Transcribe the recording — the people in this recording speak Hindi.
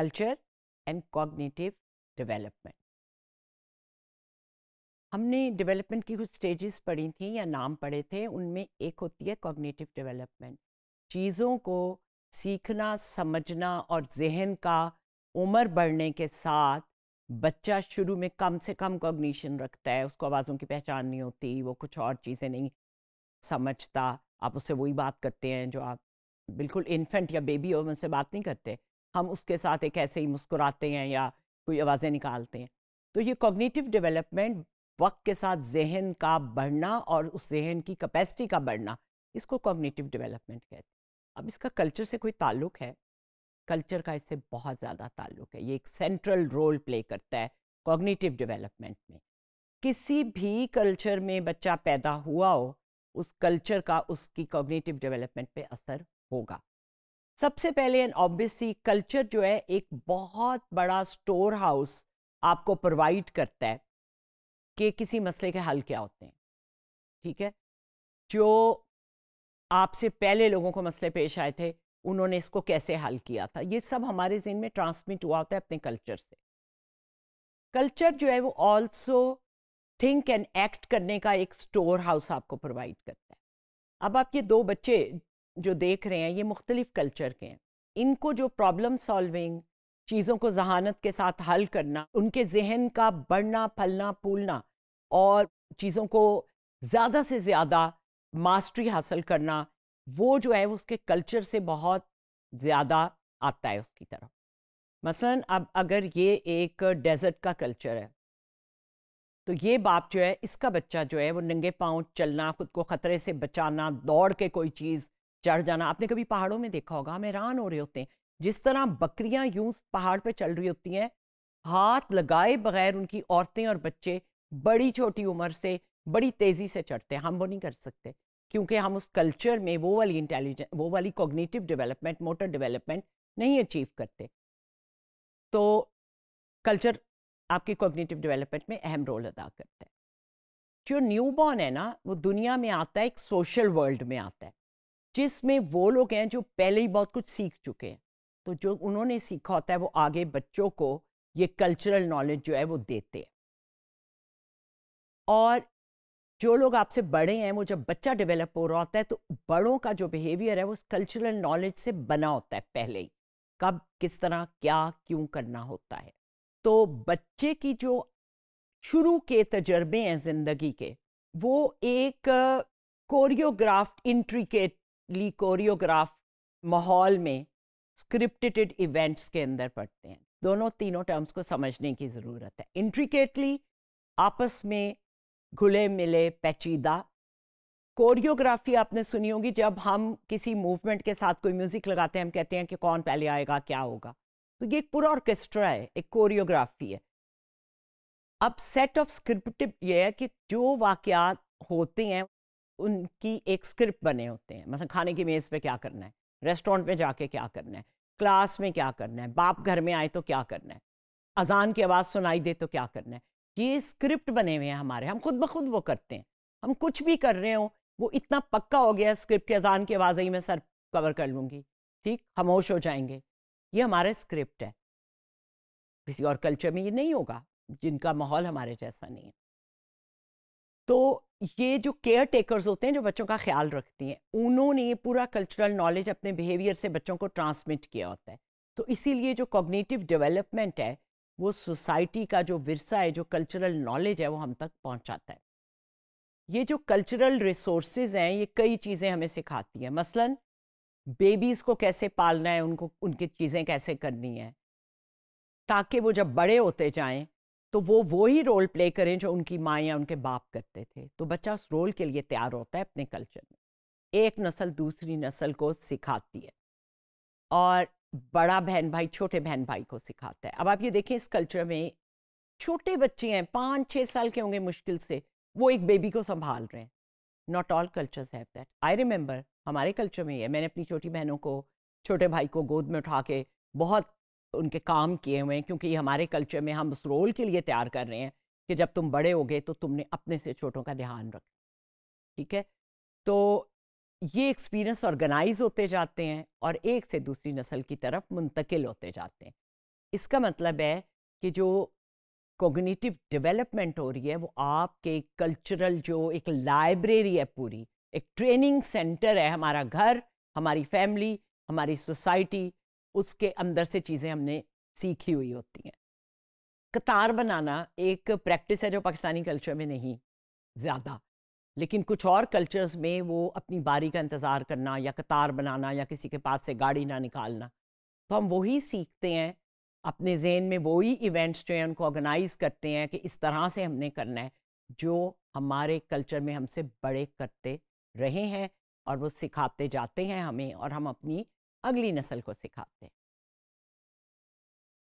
कल्चर एंड कॉग्निटिव डेवलपमेंट हमने डेवलपमेंट की कुछ स्टेजेस पढ़ी थी या नाम पढ़े थे उनमें एक होती है कॉग्निटिव डेवलपमेंट चीज़ों को सीखना समझना और जहन का उम्र बढ़ने के साथ बच्चा शुरू में कम से कम कॉग्निशन रखता है उसको आवाज़ों की पहचान नहीं होती वो कुछ और चीज़ें नहीं समझता आप उससे वही बात करते हैं जो आप बिल्कुल इन्फेंट या बेबी हो उनसे बात नहीं करते हम उसके साथ एक ऐसे ही मुस्कुराते हैं या कोई आवाज़ें निकालते हैं तो ये कॉग्निटिव डेवलपमेंट वक्त के साथ जहन का बढ़ना और उस जहन की कैपेसिटी का बढ़ना इसको कॉग्निटिव डेवलपमेंट कहते हैं अब इसका कल्चर से कोई ताल्लुक है कल्चर का इससे बहुत ज़्यादा ताल्लुक है ये एक सेंट्रल रोल प्ले करता है कॉग्निटिव डेवलपमेंट में किसी भी कल्चर में बच्चा पैदा हुआ हो उस कल्चर का उसकी कॉग्निटिव डेवलपमेंट पे असर होगा सबसे पहले एंड ऑब्वियसली कल्चर जो है एक बहुत बड़ा स्टोर हाउस आपको प्रोवाइड करता है कि किसी मसले के हल क्या होते हैं ठीक है जो आपसे पहले लोगों को मसले पेश आए थे उन्होंने इसको कैसे हल किया था ये सब हमारे जिन में ट्रांसमिट हुआ होता है अपने कल्चर से कल्चर जो है वो ऑल्सो थिंक एंड एक्ट करने का एक स्टोर हाउस आपको प्रोवाइड करता है अब आप ये दो बच्चे जो देख रहे हैं ये मुख्तलिफ़ कल्चर के हैं इनको जो प्रॉब्लम सॉल्विंग चीज़ों को जहानत के साथ हल करना उनके जहन का बढ़ना फलना फूलना और चीज़ों को ज़्यादा से ज़्यादा मास्टरी हासिल करना वो जो है उसके कल्चर से बहुत ज़्यादा आता है उसकी तरफ मसलन अब अगर ये एक डेजर्ट का कल्चर है तो ये बाप जो है इसका बच्चा जो है वो नंगे पाँव चलना खुद को ख़तरे से बचाना दौड़ के कोई चीज़ चढ़ जाना आपने कभी पहाड़ों में देखा होगा हम हैरान हो रहे होते हैं जिस तरह बकरियां यूं पहाड़ पर चल रही होती हैं हाथ लगाए बगैर उनकी औरतें और बच्चे बड़ी छोटी उम्र से बड़ी तेज़ी से चढ़ते हैं हम वो नहीं कर सकते क्योंकि हम उस कल्चर में वो वाली इंटेलिजेंस वो वाली कॉग्निटिव डेवलपमेंट मोटर डेवलपमेंट नहीं अचीव करते तो कल्चर आपके कॉग्निटिव डेवलपमेंट में अहम रोल अदा करता है जो न्यू बॉर्न है ना वो दुनिया में आता है एक सोशल वर्ल्ड में आता है जिसमें वो लोग हैं जो पहले ही बहुत कुछ सीख चुके हैं तो जो उन्होंने सीखा होता है वो आगे बच्चों को ये कल्चरल नॉलेज जो है वो देते हैं और जो लोग आपसे बड़े हैं वो जब बच्चा डेवलप हो रहा होता है तो बड़ों का जो बिहेवियर है वो उस कल्चरल नॉलेज से बना होता है पहले ही कब किस तरह क्या क्यों करना होता है तो बच्चे की जो शुरू के तजर्बे हैं ज़िंदगी के वो एक कोरियोग्राफ्ड इंट्रिकेट ली कोरियोग्राफ माहौल में स्क्रिप्टेड इवेंट्स के अंदर पढ़ते हैं दोनों तीनों टर्म्स को समझने की ज़रूरत है इंट्रिकेटली आपस में घुले मिले पेचीदा कोरियोग्राफी आपने सुनी होगी जब हम किसी मूवमेंट के साथ कोई म्यूज़िक लगाते हैं हम कहते हैं कि कौन पहले आएगा क्या होगा तो ये एक पूरा ऑर्केस्ट्रा है एक कोरियोग्राफी है अब सेट ऑफ स्क्रिप्टिव ये है कि जो वाक़ होते हैं उनकी एक स्क्रिप्ट बने होते हैं मतलब खाने की मेज़ पे क्या करना है रेस्टोरेंट में जाके क्या करना है क्लास में क्या करना है बाप घर में आए तो क्या करना है अजान की आवाज़ सुनाई दे तो क्या करना है ये स्क्रिप्ट बने हुए हैं हमारे हम खुद ब खुद वो करते हैं हम कुछ भी कर रहे हो वो इतना पक्का हो गया स्क्रिप्ट के अजान की आवाज़ ही मैं सर कवर कर लूँगी ठीक खामोश हो जाएंगे ये हमारे स्क्रिप्ट है किसी और कल्चर में ये नहीं होगा जिनका माहौल हमारे जैसा नहीं है तो ये जो केयर टेकर्स होते हैं जो बच्चों का ख्याल रखती हैं उन्होंने ये पूरा कल्चरल नॉलेज अपने बिहेवियर से बच्चों को ट्रांसमिट किया होता है तो इसीलिए जो कॉग्नेटिव डेवलपमेंट है वो सोसाइटी का जो विरसा है जो कल्चरल नॉलेज है वो हम तक पहुंचाता है ये जो कल्चरल रिसोर्सेज हैं ये कई चीज़ें हमें सिखाती हैं मसलन बेबीज़ को कैसे पालना है उनको उनकी चीज़ें कैसे करनी है ताकि वो जब बड़े होते जाएं तो वो वो ही रोल प्ले करें जो उनकी माँ या उनके बाप करते थे तो बच्चा उस रोल के लिए तैयार होता है अपने कल्चर में एक नस्ल दूसरी नस्ल को सिखाती है और बड़ा बहन भाई छोटे बहन भाई को सिखाता है अब आप ये देखें इस कल्चर में छोटे बच्चे हैं पाँच छः साल के होंगे मुश्किल से वो एक बेबी को संभाल रहे हैं not all cultures have that I remember हमारे कल्चर में ही है मैंने अपनी छोटी बहनों को छोटे भाई को गोद में उठा के बहुत उनके काम किए हुए हैं क्योंकि हमारे कल्चर में हम उस रोल के लिए तैयार कर रहे हैं कि जब तुम बड़े हो गए तो तुमने अपने से छोटों का ध्यान रख ठीक है तो ये एक्सपीरियंस ऑर्गेनाइज होते जाते हैं और एक से दूसरी नस्ल की तरफ मुंतकिल होते जाते हैं इसका मतलब है कि जो कोगनीटिव डेवलपमेंट हो रही है वो आपके कल्चरल जो एक लाइब्रेरी है पूरी एक ट्रेनिंग सेंटर है हमारा घर हमारी फैमिली हमारी सोसाइटी उसके अंदर से चीज़ें हमने सीखी हुई होती हैं कतार बनाना एक प्रैक्टिस है जो पाकिस्तानी कल्चर में नहीं ज़्यादा लेकिन कुछ और कल्चर्स में वो अपनी बारी का इंतज़ार करना या कतार बनाना या किसी के पास से गाड़ी ना निकालना तो हम वही सीखते हैं अपने जहन में वही इवेंट्स जो हैं उनको ऑर्गेनाइज करते हैं कि इस तरह से हमने करना है जो हमारे कल्चर में हमसे बड़े करते रहे हैं और वो सिखाते जाते हैं हमें और हम अपनी अगली नस्ल को सिखाते हैं